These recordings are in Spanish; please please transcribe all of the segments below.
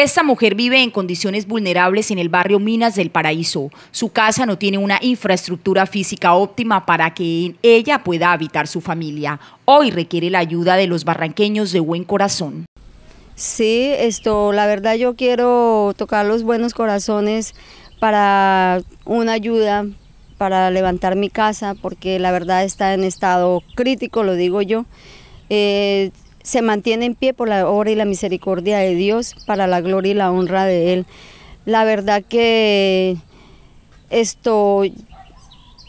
Esta mujer vive en condiciones vulnerables en el barrio Minas del Paraíso. Su casa no tiene una infraestructura física óptima para que en ella pueda habitar su familia. Hoy requiere la ayuda de los barranqueños de buen corazón. Sí, esto, la verdad yo quiero tocar los buenos corazones para una ayuda, para levantar mi casa, porque la verdad está en estado crítico, lo digo yo. Eh, se mantiene en pie por la obra y la misericordia de Dios, para la gloria y la honra de Él. La verdad que esto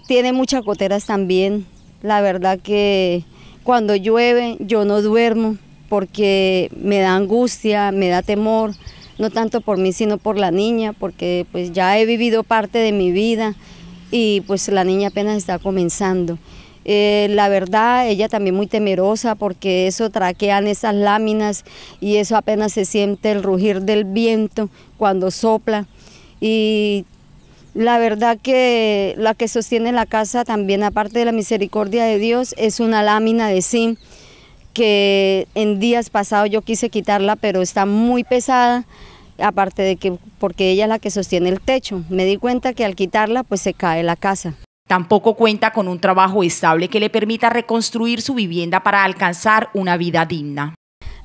tiene muchas goteras también. La verdad que cuando llueve yo no duermo porque me da angustia, me da temor, no tanto por mí sino por la niña, porque pues ya he vivido parte de mi vida y pues la niña apenas está comenzando. Eh, la verdad, ella también muy temerosa porque eso traquean esas láminas y eso apenas se siente el rugir del viento cuando sopla. Y la verdad que la que sostiene la casa también, aparte de la misericordia de Dios, es una lámina de zinc que en días pasados yo quise quitarla, pero está muy pesada, aparte de que porque ella es la que sostiene el techo. Me di cuenta que al quitarla pues se cae la casa. Tampoco cuenta con un trabajo estable que le permita reconstruir su vivienda para alcanzar una vida digna.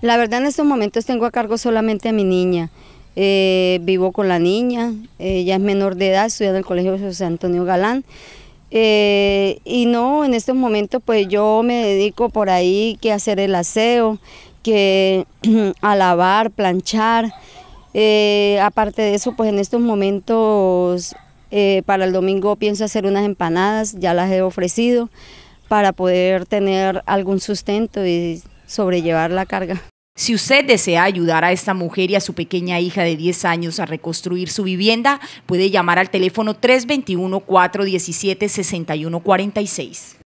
La verdad en estos momentos tengo a cargo solamente a mi niña. Eh, vivo con la niña, ella es menor de edad, estudia en el Colegio José Antonio Galán. Eh, y no, en estos momentos pues yo me dedico por ahí que hacer el aseo, que a lavar, planchar. Eh, aparte de eso, pues en estos momentos eh, para el domingo pienso hacer unas empanadas, ya las he ofrecido, para poder tener algún sustento y sobrellevar la carga. Si usted desea ayudar a esta mujer y a su pequeña hija de 10 años a reconstruir su vivienda, puede llamar al teléfono 321-417-6146.